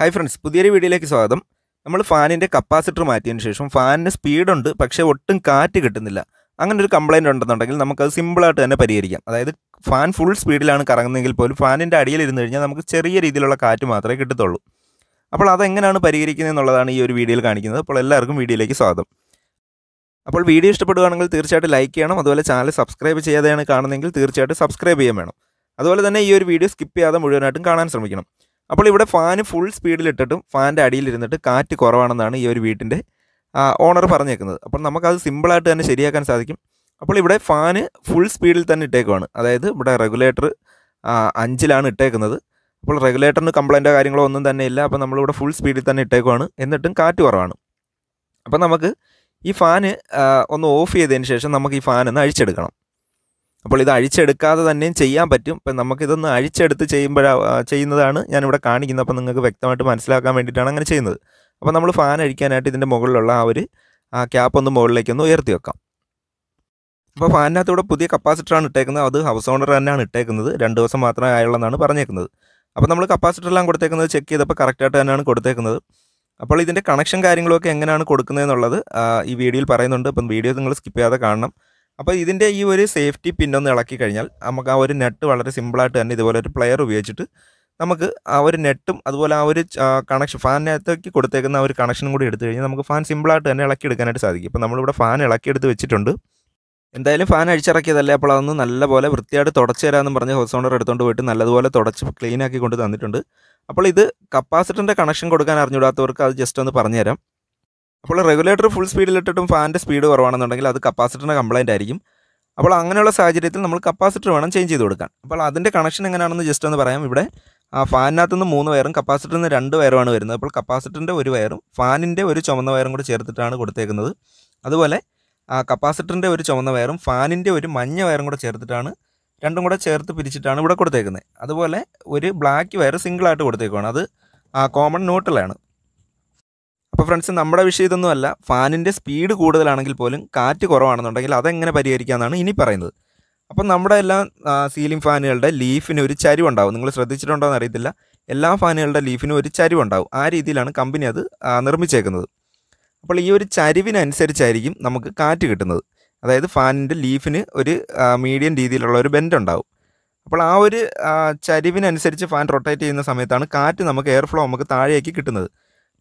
hi friends പുതിയൊരു വീഡിയോയിലേക്ക് സ്വാഗതം നമ്മൾ ഫാനിൻ്റെ കപ്പാസിറ്റർ മാറ്റിയതിന് ശേഷം ഫാനിന് സ്പീഡുണ്ട് പക്ഷേ ഒട്ടും കാറ്റ് കിട്ടുന്നില്ല അങ്ങനെ ഒരു കംപ്ലയിൻ്റ് ഉണ്ടെന്നുണ്ടെങ്കിൽ നമുക്കത് സിമ്പിളായിട്ട് തന്നെ പരിഹരിക്കാം അതായത് ഫാൻ ഫുൾ സ്പീഡിലാണ് കറങ്ങുന്നതെങ്കിൽ പോലും ഫാനിൻ്റെ അടിയിൽ ഇരുന്ന് കഴിഞ്ഞാൽ നമുക്ക് ചെറിയ രീതിയിലുള്ള കാറ്റ് മാത്രമേ കിട്ടത്തുള്ളൂ അപ്പോൾ അതെങ്ങനെയാണ് പരിഹരിക്കുന്നത് എന്നുള്ളതാണ് ഈ ഒരു വീഡിയോയിൽ കാണിക്കുന്നത് അപ്പോൾ എല്ലാവർക്കും വീഡിയോയിലേക്ക് സ്വാഗതം അപ്പോൾ വീഡിയോ ഇഷ്ടപ്പെടുകയാണെങ്കിൽ തീർച്ചയായിട്ടും ലൈക്ക് ചെയ്യണം അതുപോലെ ചാനൽ സബ്സ്ക്രൈബ് ചെയ്യാതെയാണ് കാണുന്നതെങ്കിൽ തീർച്ചയായിട്ടും സബ്സ്ക്രൈബ് ചെയ്യാൻ വേണം അതുപോലെ തന്നെ ഈ ഒരു വീഡിയോ സ്കിപ്പ് ചെയ്യാതെ മുഴുവനായിട്ടും കാണാൻ ശ്രമിക്കണം അപ്പോൾ ഇവിടെ ഫാന് ഫുൾ സ്പീഡിലിട്ടിട്ടും ഫാൻ്റെ അടിയിലിരുന്നിട്ട് കാറ്റ് കുറവാണെന്നാണ് ഈ ഒരു വീട്ടിൻ്റെ ഓണർ പറഞ്ഞേക്കുന്നത് അപ്പോൾ നമുക്കത് സിമ്പിളായിട്ട് തന്നെ ശരിയാക്കാൻ സാധിക്കും അപ്പോൾ ഇവിടെ ഫാന് ഫുൾ സ്പീഡിൽ തന്നെ ഇട്ടേക്കുവാണ് അതായത് ഇവിടെ റെഗുലേറ്റർ അഞ്ചിലാണ് ഇട്ടേക്കുന്നത് അപ്പോൾ റെഗുലേറ്ററിന് കംപ്ലൈൻറ്റോ കാര്യങ്ങളോ ഒന്നും തന്നെ ഇല്ല അപ്പോൾ നമ്മളിവിടെ ഫുൾ സ്പീഡിൽ തന്നെ ഇട്ടേക്കുവാണ് എന്നിട്ടും കാറ്റ് കുറവാണ് അപ്പോൾ നമുക്ക് ഈ ഫാന് ഒന്ന് ഓഫ് ചെയ്തതിന് ശേഷം നമുക്ക് ഈ ഫാനൊന്ന് അഴിച്ചെടുക്കണം അപ്പോൾ ഇത് അഴിച്ചെടുക്കാതെ തന്നെയും ചെയ്യാൻ പറ്റും ഇപ്പം നമുക്കിതൊന്ന് അഴിച്ചെടുത്ത് ചെയ്യുമ്പോഴാണ് ചെയ്യുന്നതാണ് ഞാനിവിടെ കാണിക്കുന്നത് അപ്പോൾ നിങ്ങൾക്ക് വ്യക്തമായിട്ട് മനസ്സിലാക്കാൻ വേണ്ടിയിട്ടാണ് അങ്ങനെ ചെയ്യുന്നത് അപ്പോൾ നമ്മൾ ഫാൻ അഴിക്കാനായിട്ട് ഇതിൻ്റെ മുകളിലുള്ള ആ ഒരു ആ ക്യാപ്പ് ഒന്ന് മുകളിലേക്കൊന്ന് ഉയർത്തി വെക്കാം അപ്പോൾ ഫാനിനകത്ത് ഇവിടെ പുതിയ കപ്പാസിറ്ററാണ് ഇട്ടേക്കുന്നത് അത് ഹൗസ് ഓണർ തന്നെയാണ് ഇട്ടേക്കുന്നത് രണ്ട് ദിവസം മാത്രമേ എന്നാണ് പറഞ്ഞേക്കുന്നത് അപ്പോൾ നമ്മൾ കപ്പാസിറ്ററെല്ലാം കൊടുത്തേക്കുന്നത് ചെക്ക് ചെയ്തപ്പോൾ കറക്റ്റായിട്ട് തന്നെയാണ് കൊടുത്തേക്കുന്നത് അപ്പോൾ ഇതിൻ്റെ കണക്ഷൻ കാര്യങ്ങളൊക്കെ എങ്ങനെയാണ് കൊടുക്കുന്നത് എന്നുള്ളത് ഈ വീഡിയോയിൽ പറയുന്നുണ്ട് അപ്പം വീഡിയോ നിങ്ങൾ സ്കിപ്പ് ചെയ്യാതെ കാണണം അപ്പോൾ ഇതിൻ്റെ ഈ ഒരു സേഫ്റ്റി പിന്നൊന്ന് ഇളക്കി കഴിഞ്ഞാൽ നമുക്ക് ആ ഒരു നെറ്റ് വളരെ സിമ്പിളായിട്ട് തന്നെ ഇതുപോലെ ഒരു പ്ലെയർ ഉപയോഗിച്ചിട്ട് നമുക്ക് ആ ഒരു നെറ്റും അതുപോലെ ആ ഒരു കണക്ഷൻ ഫാനിനകത്തേക്ക് കൊടുത്തേക്കുന്ന ആ ഒരു കണക്ഷനും കൂടി എടുത്തു കഴിഞ്ഞാൽ നമുക്ക് ഫാൻ സിമ്പിളായിട്ട് തന്നെ ഇളക്കി എടുക്കാനായിട്ട് സാധിക്കും ഇപ്പോൾ നമ്മളിവിടെ ഫാൻ ഇളക്കിയെടുത്ത് വെച്ചിട്ടുണ്ട് എന്തായാലും ഫാൻ അഴിച്ചിറക്കിയതല്ലേ അപ്പോൾ അതൊന്ന് നല്ലപോലെ വൃത്തിയായിട്ട് തുടച്ചു തരാമെന്ന് പറഞ്ഞ് ഹൗസ് ഓണർ എടുത്തുകൊണ്ട് പോയിട്ട് നല്ലതുപോലെ തുടച്ച് ക്ലീൻ ആക്കി കൊണ്ട് തന്നിട്ടുണ്ട് അപ്പോൾ ഇത് കപ്പാസിറ്ററിൻ്റെ കണക്ഷൻ കൊടുക്കാൻ അറിഞ്ഞുകൂടാത്തവർക്ക് അത് ജസ്റ്റ് ഒന്ന് പറഞ്ഞുതരാം അപ്പോൾ റെഗുലേറ്റർ ഫുൾ സ്പീഡിലിട്ടിട്ടും ഫാൻ്റെ സ്പീഡ് കുറവാണെന്നുണ്ടെങ്കിൽ അത് കപ്പാസിറ്ററിൻ്റെ കംപ്ലൈൻ്റ് ആയിരിക്കും അപ്പോൾ അങ്ങനെയുള്ള സാഹചര്യത്തിൽ നമ്മൾ കപ്പാസിറ്റർ വേണം ചേഞ്ച് ചെയ്ത് കൊടുക്കാൻ അപ്പോൾ അതിൻ്റെ കണക്ഷൻ എങ്ങനെയാണെന്ന് ജസ്റ്റ് ഒന്ന് പറയാം ഇവിടെ ആ ഫാനിനകത്ത് നിന്ന് മൂന്ന് വയറും കപ്പാസിറ്ററിൽ നിന്ന് രണ്ട് വയറുമാണ് വരുന്നത് അപ്പോൾ കപ്പാസിറ്ററിൻ്റെ ഒരു വയറും ഫാനിൻ്റെ ഒരു ചുമന്ന വയറും കൂടി ചേർത്തിട്ടാണ് കൊടുത്തേക്കുന്നത് അതുപോലെ ആ കപ്പാസിറ്ററിൻ്റെ ഒരു ചുമന്ന വയറും ഫാനിൻ്റെ ഒരു മഞ്ഞ വയറും കൂടെ ചേർത്തിട്ടാണ് രണ്ടും കൂടെ ചേർത്ത് പിരിച്ചിട്ടാണ് ഇവിടെ കൊടുത്തേക്കുന്നത് അതുപോലെ ഒരു ബ്ലാക്ക് വയർ സിംഗിളായിട്ട് കൊടുത്തേക്കുവാണ് അത് കോമൺ ന്യൂട്രലാണ് അപ്പോൾ ഫ്രണ്ട്സ് നമ്മുടെ വിഷയം ഇതൊന്നുമല്ല ഫാനിൻ്റെ സ്പീഡ് കൂടുതലാണെങ്കിൽ പോലും കാറ്റ് കുറവാണെന്നുണ്ടെങ്കിൽ അതെങ്ങനെ പരിഹരിക്കാമെന്നാണ് ഇനി പറയുന്നത് അപ്പം നമ്മുടെ എല്ലാം സീലിംഗ് ഫാനുകളുടെ ലീഫിന് ഒരു ചരിവുണ്ടാവും നിങ്ങൾ ശ്രദ്ധിച്ചിട്ടുണ്ടോ എന്ന് അറിയത്തില്ല എല്ലാ ഫാനുകളുടെ ലീഫിനും ഒരു ചരിവുണ്ടാവും ആ രീതിയിലാണ് കമ്പനി അത് നിർമ്മിച്ചേക്കുന്നത് അപ്പോൾ ഈ ഒരു ചരിവിനനുസരിച്ചായിരിക്കും നമുക്ക് കാറ്റ് കിട്ടുന്നത് അതായത് ഫാനിൻ്റെ ലീഫിന് ഒരു മീഡിയം രീതിയിലുള്ള ഒരു ബെൻഡ് ഉണ്ടാവും അപ്പോൾ ആ ഒരു ചരിവിനനുസരിച്ച് ഫാൻ റൊട്ടേറ്റ് ചെയ്യുന്ന സമയത്താണ് കാറ്റ് നമുക്ക് എയർ ഫ്ലോ നമുക്ക് താഴേക്ക് കിട്ടുന്നത്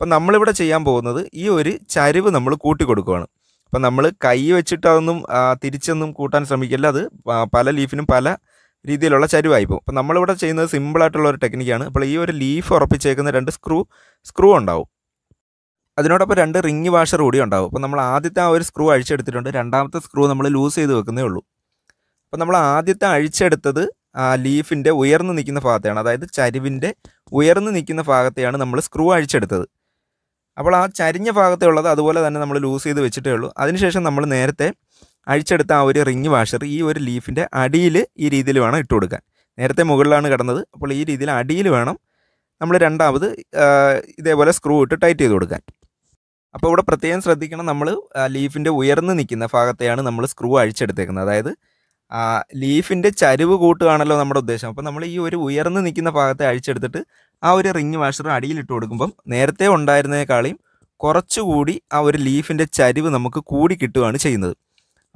അപ്പം നമ്മളിവിടെ ചെയ്യാൻ പോകുന്നത് ഈ ഒരു ചരിവ് നമ്മൾ കൂട്ടി കൊടുക്കുകയാണ് അപ്പം നമ്മൾ കൈ വെച്ചിട്ട് അതൊന്നും തിരിച്ചൊന്നും കൂട്ടാൻ ശ്രമിക്കില്ല അത് പല ലീഫിനും പല രീതിയിലുള്ള ചരിവായി പോകും അപ്പം നമ്മളിവിടെ ചെയ്യുന്നത് സിമ്പിളായിട്ടുള്ള ഒരു ടെക്നിക്കാണ് അപ്പോൾ ഈ ഒരു ലീഫ് ഉറപ്പിച്ചേക്കുന്ന രണ്ട് സ്ക്രൂ സ്ക്രൂ ഉണ്ടാവും അതിനോടൊപ്പം രണ്ട് റിങ് വാഷർ കൂടി ഉണ്ടാവും അപ്പോൾ നമ്മൾ ആദ്യത്തെ ആ ഒരു സ്ക്രൂ അഴിച്ചെടുത്തിട്ടുണ്ട് രണ്ടാമത്തെ സ്ക്രൂ നമ്മൾ ലൂസ് ചെയ്ത് വെക്കുന്നേ ഉള്ളൂ അപ്പോൾ നമ്മൾ ആദ്യത്തെ അഴിച്ചെടുത്തത് ലീഫിൻ്റെ ഉയർന്നു നിൽക്കുന്ന ഭാഗത്തെയാണ് അതായത് ചരിവിൻ്റെ ഉയർന്നു നിൽക്കുന്ന ഭാഗത്തെയാണ് നമ്മൾ സ്ക്രൂ അഴിച്ചെടുത്തത് അപ്പോൾ ആ ചരിഞ്ഞ ഭാഗത്തേ ഉള്ളത് അതുപോലെ തന്നെ നമ്മൾ ലൂസ് ചെയ്ത് വെച്ചിട്ടേ ഉള്ളൂ അതിനുശേഷം നമ്മൾ നേരത്തെ അഴിച്ചെടുത്ത ആ ഒരു റിങ് വാഷർ ഈ ഒരു ലീഫിൻ്റെ അടിയിൽ ഈ രീതിയിൽ വേണം ഇട്ട് കൊടുക്കാൻ നേരത്തെ മുകളിലാണ് കിടന്നത് അപ്പോൾ ഈ രീതിയിൽ അടിയിൽ വേണം നമ്മൾ രണ്ടാമത് ഇതേപോലെ സ്ക്രൂ ഇട്ട് ടൈറ്റ് ചെയ്ത് കൊടുക്കാൻ അപ്പോൾ ഇവിടെ പ്രത്യേകം ശ്രദ്ധിക്കണം നമ്മൾ ലീഫിൻ്റെ ഉയർന്ന് നിൽക്കുന്ന ഭാഗത്തെയാണ് നമ്മൾ സ്ക്രൂ അഴിച്ചെടുത്തേക്കുന്നത് അതായത് ലീഫിൻ്റെ ചരിവ് കൂട്ടുകയാണല്ലോ നമ്മുടെ ഉദ്ദേശം അപ്പോൾ നമ്മൾ ഈ ഒരു ഉയർന്ന് നിൽക്കുന്ന ഭാഗത്തെ അഴിച്ചെടുത്തിട്ട് ആ ഒരു റിങ് വാഷർ അടിയിലിട്ട് കൊടുക്കുമ്പം നേരത്തെ ഉണ്ടായിരുന്നതിനേക്കാളും കുറച്ചുകൂടി ആ ഒരു ലീഫിൻ്റെ ചരിവ് നമുക്ക് കൂടി കിട്ടുകയാണ് ചെയ്യുന്നത്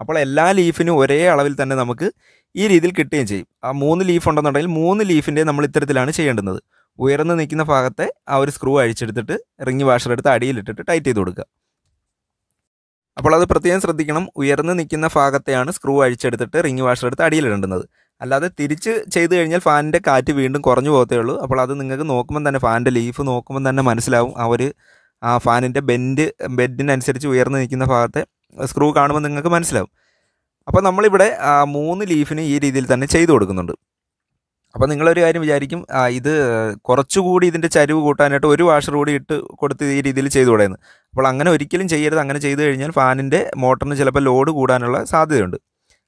അപ്പോൾ എല്ലാ ലീഫിനും ഒരേ അളവിൽ തന്നെ നമുക്ക് ഈ രീതിയിൽ കിട്ടുകയും ചെയ്യും ആ മൂന്ന് ലീഫ് ഉണ്ടെന്നുണ്ടെങ്കിൽ മൂന്ന് ലീഫിൻ്റെ നമ്മൾ ഇത്തരത്തിലാണ് ചെയ്യേണ്ടുന്നത് ഉയർന്നു നിൽക്കുന്ന ഭാഗത്തെ ആ ഒരു സ്ക്രൂ അഴിച്ചെടുത്തിട്ട് റിങ് വാഷർ എടുത്ത് അടിയിലിട്ടിട്ട് ടൈറ്റ് ചെയ്ത് കൊടുക്കുക അപ്പോൾ അത് പ്രത്യേകം ശ്രദ്ധിക്കണം ഉയർന്ന് നിൽക്കുന്ന ഭാഗത്തെയാണ് സ്ക്രൂ അഴിച്ചെടുത്തിട്ട് റിങ് വാഷർ എടുത്ത് അടിയിലിടേണ്ടത് അല്ലാതെ തിരിച്ച് ചെയ്തു കഴിഞ്ഞാൽ ഫാനിൻ്റെ കാറ്റ് വീണ്ടും കുറഞ്ഞു പോകത്തേ ഉള്ളൂ അപ്പോൾ അത് നിങ്ങൾക്ക് നോക്കുമ്പം തന്നെ ഫാനിൻ്റെ ലീഫ് നോക്കുമ്പം തന്നെ മനസ്സിലാവും ആ ഒരു ആ ഫാനിൻ്റെ ബെൻഡ് ബെഡിനനുസരിച്ച് ഉയർന്ന് നിൽക്കുന്ന ഭാഗത്തെ സ്ക്രൂ കാണുമ്പോൾ നിങ്ങൾക്ക് മനസ്സിലാവും അപ്പോൾ നമ്മളിവിടെ മൂന്ന് ലീഫിന് ഈ രീതിയിൽ തന്നെ ചെയ്തു കൊടുക്കുന്നുണ്ട് അപ്പോൾ നിങ്ങളൊരു കാര്യം വിചാരിക്കും ഇത് കുറച്ചുകൂടി ഇതിൻ്റെ ചരിവ് കൂട്ടാനായിട്ട് ഒരു വാഷർ കൂടി ഇട്ട് കൊടുത്ത് ഈ രീതിയിൽ ചെയ്തു കൂടെയെന്ന് അപ്പോൾ അങ്ങനെ ഒരിക്കലും ചെയ്യരുത് അങ്ങനെ ചെയ്തു കഴിഞ്ഞാൽ ഫാനിൻ്റെ മോട്ടറിന് ചിലപ്പോൾ ലോഡ് കൂടാനുള്ള സാധ്യതയുണ്ട്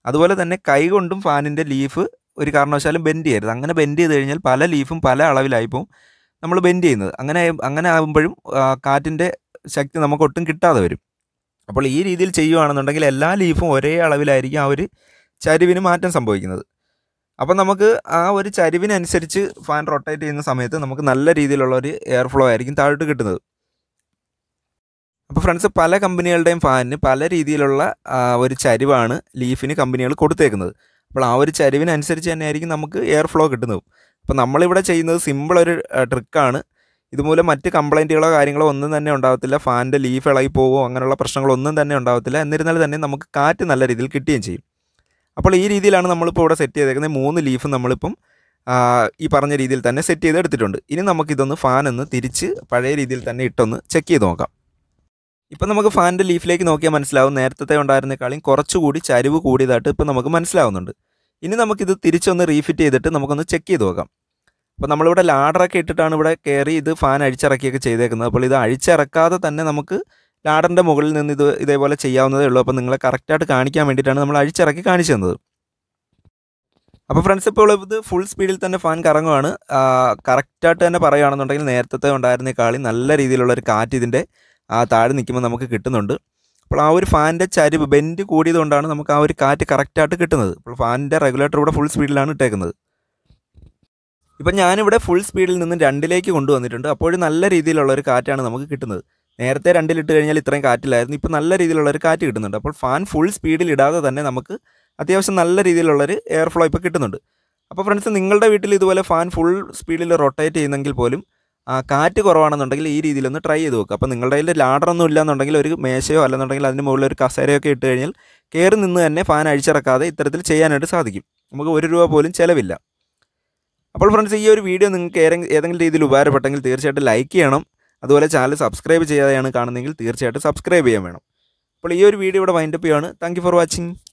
അതുപോലെ തന്നെ കൈകൊണ്ടും ഫാനിൻ്റെ ലീഫ് ഒരു കാരണവശാലും ബെൻഡ് ചെയ്യരുത് അങ്ങനെ ബെൻഡ് ചെയ്ത് കഴിഞ്ഞാൽ പല ലീഫും പല അളവിലായി പോകും നമ്മൾ ബെൻഡ് ചെയ്യുന്നത് അങ്ങനെ അങ്ങനെ ആകുമ്പോഴും കാറ്റിൻ്റെ ശക്തി നമുക്ക് ഒട്ടും കിട്ടാതെ വരും അപ്പോൾ ഈ രീതിയിൽ ചെയ്യുകയാണെന്നുണ്ടെങ്കിൽ എല്ലാ ലീഫും ഒരേ അളവിലായിരിക്കും ആ ഒരു ചരിവിന് മാറ്റം സംഭവിക്കുന്നത് അപ്പോൾ നമുക്ക് ആ ഒരു ചരിവിനനുസരിച്ച് ഫാൻ റൊട്ടേറ്റ് ചെയ്യുന്ന സമയത്ത് നമുക്ക് നല്ല രീതിയിലുള്ള ഒരു എയർ ഫ്ലോ ആയിരിക്കും താഴോട്ട് കിട്ടുന്നത് അപ്പോൾ ഫ്രണ്ട്സ് പല കമ്പനികളുടെയും ഫാനിന് പല രീതിയിലുള്ള ഒരു ചരിവാണ് ലീഫിന് കമ്പനികൾ കൊടുത്തേക്കുന്നത് അപ്പോൾ ആ ഒരു ചരിവിനനുസരിച്ച് ആയിരിക്കും നമുക്ക് എയർ ഫ്ലോ കിട്ടുന്നത് അപ്പോൾ നമ്മളിവിടെ ചെയ്യുന്നത് സിമ്പിൾ ഒരു ട്രിക്കാണ് ഇതുമൂലം മറ്റ് കംപ്ലൈൻറ്റുകളോ കാര്യങ്ങളോ ഒന്നും തന്നെ ഉണ്ടാകത്തില്ല ഫാനിൻ്റെ ലീഫ് ഇളകി പോകുമോ അങ്ങനെയുള്ള പ്രശ്നങ്ങളൊന്നും തന്നെ ഉണ്ടാകത്തില്ല എന്നിരുന്നാലും തന്നെ നമുക്ക് കാറ്റ് നല്ല രീതിയിൽ കിട്ടുകയും ചെയ്യും അപ്പോൾ ഈ രീതിയിലാണ് നമ്മളിപ്പോൾ ഇവിടെ സെറ്റ് ചെയ്തേക്കുന്നത് മൂന്ന് ലീഫ് നമ്മളിപ്പം ഈ പറഞ്ഞ രീതിയിൽ തന്നെ സെറ്റ് ചെയ്ത് എടുത്തിട്ടുണ്ട് ഇനി നമുക്കിതൊന്ന് ഫാനൊന്ന് തിരിച്ച് പഴയ രീതിയിൽ തന്നെ ഇട്ടൊന്ന് ചെക്ക് ചെയ്ത് നോക്കാം ഇപ്പം നമുക്ക് ഫാനിൻ്റെ ലീഫിലേക്ക് നോക്കിയാൽ മനസ്സിലാവും നേരത്തെ ഉണ്ടായിരുന്നേക്കാളും കുറച്ചുകൂടി ചരിവ് കൂടിയതായിട്ട് ഇപ്പം നമുക്ക് മനസ്സിലാവുന്നുണ്ട് ഇനി നമുക്കിത് തിരിച്ചൊന്ന് റീഫിറ്റ് ചെയ്തിട്ട് നമുക്കൊന്ന് ചെക്ക് ചെയ്ത് നോക്കാം അപ്പോൾ നമ്മളിവിടെ ലാഡറൊക്കെ ഇട്ടിട്ടാണ് ഇവിടെ കയറി ഇത് ഫാൻ അഴിച്ചിറക്കിയൊക്കെ ചെയ്തേക്കുന്നത് അപ്പോൾ ഇത് അഴിച്ചിറക്കാതെ തന്നെ നമുക്ക് ലാഡറിൻ്റെ മുകളിൽ നിന്ന് ഇത് ഇതേപോലെ ചെയ്യാവുന്നതേ ഉള്ളൂ അപ്പോൾ നിങ്ങളെ കറക്റ്റായിട്ട് കാണിക്കാൻ വേണ്ടിയിട്ടാണ് നമ്മൾ അഴിച്ചിറക്കി കാണിച്ചു തന്നത് അപ്പോൾ ഫ്രണ്ട്സ് ഇപ്പോൾ ഇത് ഫുൾ സ്പീഡിൽ തന്നെ ഫാൻ കറങ്ങുവാണ് കറക്റ്റായിട്ട് തന്നെ പറയുകയാണെന്നുണ്ടെങ്കിൽ നേരത്തെ ഉണ്ടായിരുന്ന കാളി നല്ല രീതിയിലുള്ള ഒരു കാറ്റ് ഇതിൻ്റെ താഴെ നിൽക്കുമ്പോൾ നമുക്ക് കിട്ടുന്നുണ്ട് അപ്പോൾ ആ ഒരു ഫാനിൻ്റെ ചരിവ് ബെൻഡ് കൂടിയതുകൊണ്ടാണ് നമുക്ക് ആ ഒരു കാറ്റ് കറക്റ്റായിട്ട് കിട്ടുന്നത് അപ്പോൾ ഫാനിൻ്റെ റെഗുലേറ്റർ ഇവിടെ ഫുൾ സ്പീഡിലാണ് ഇട്ടേക്കുന്നത് ഇപ്പം ഞാനിവിടെ ഫുൾ സ്പീഡിൽ നിന്ന് രണ്ടിലേക്ക് കൊണ്ടുവന്നിട്ടുണ്ട് അപ്പോഴും നല്ല രീതിയിലുള്ള ഒരു കാറ്റാണ് നമുക്ക് കിട്ടുന്നത് നേരത്തെ രണ്ടിലിട്ട് കഴിഞ്ഞാൽ ഇത്രയും കാറ്റില്ലായിരുന്നു ഇപ്പോൾ നല്ല രീതിയിലുള്ള ഒരു കാറ്റ് കിട്ടുന്നുണ്ട് അപ്പോൾ ഫാൻ ഫുൾ സ്പീഡിൽ ഇടാതെ തന്നെ നമുക്ക് അത്യാവശ്യം നല്ല രീതിയിലുള്ളൊരു എയർ ഫ്ലോ ഇപ്പോൾ കിട്ടുന്നുണ്ട് അപ്പോൾ ഫ്രണ്ട്സ് നിങ്ങളുടെ വീട്ടിൽ ഇതുപോലെ ഫാൻ ഫുൾ സ്പീഡിൽ റൊട്ടേറ്റ് ചെയ്യുന്നെങ്കിൽ പോലും കാറ്റ് കുറവാണെന്നുണ്ടെങ്കിൽ ഈ രീതിയിലൊന്ന് ട്രൈ ചെയ്ത് നോക്കുക അപ്പോൾ നിങ്ങളുടെ കയ്യിൽ ലാഡറൊന്നും ഇല്ലാന്നുണ്ടെങ്കിൽ ഒരു മേശയോ അല്ലെന്നുണ്ടെങ്കിൽ അതിന് മുകളിൽ ഒരു കസേരയോ ഒക്കെ ഇട്ട് കഴിഞ്ഞാൽ കയറി നിന്ന് തന്നെ ഫാൻ അഴിച്ചിറക്കാതെ ഇത്തരത്തിൽ ചെയ്യാനായിട്ട് സാധിക്കും നമുക്ക് ഒരു രൂപ പോലും ചിലവില്ല അപ്പോൾ ഫ്രണ്ട്സ് ഈ ഒരു വീഡിയോ നിങ്ങൾക്ക് ഏതെങ്കിലും രീതിയിൽ ഉപകാരപ്പെട്ടെങ്കിൽ തീർച്ചയായിട്ടും ലൈക്ക് ചെയ്യണം അതുപോലെ ചാനൽ സബ്സ്ക്രൈബ് ചെയ്യാതെയാണ് കാണുന്നതെങ്കിൽ തീർച്ചയായിട്ടും സബ്സ്ക്രൈബ് ചെയ്യാൻ വേണം അപ്പോൾ ഈ ഒരു വീഡിയോ ഇവിടെ വൈൻഡപ്പ് ചെയ്യുകയാണ് താങ്ക് ഫോർ വാച്ചിങ്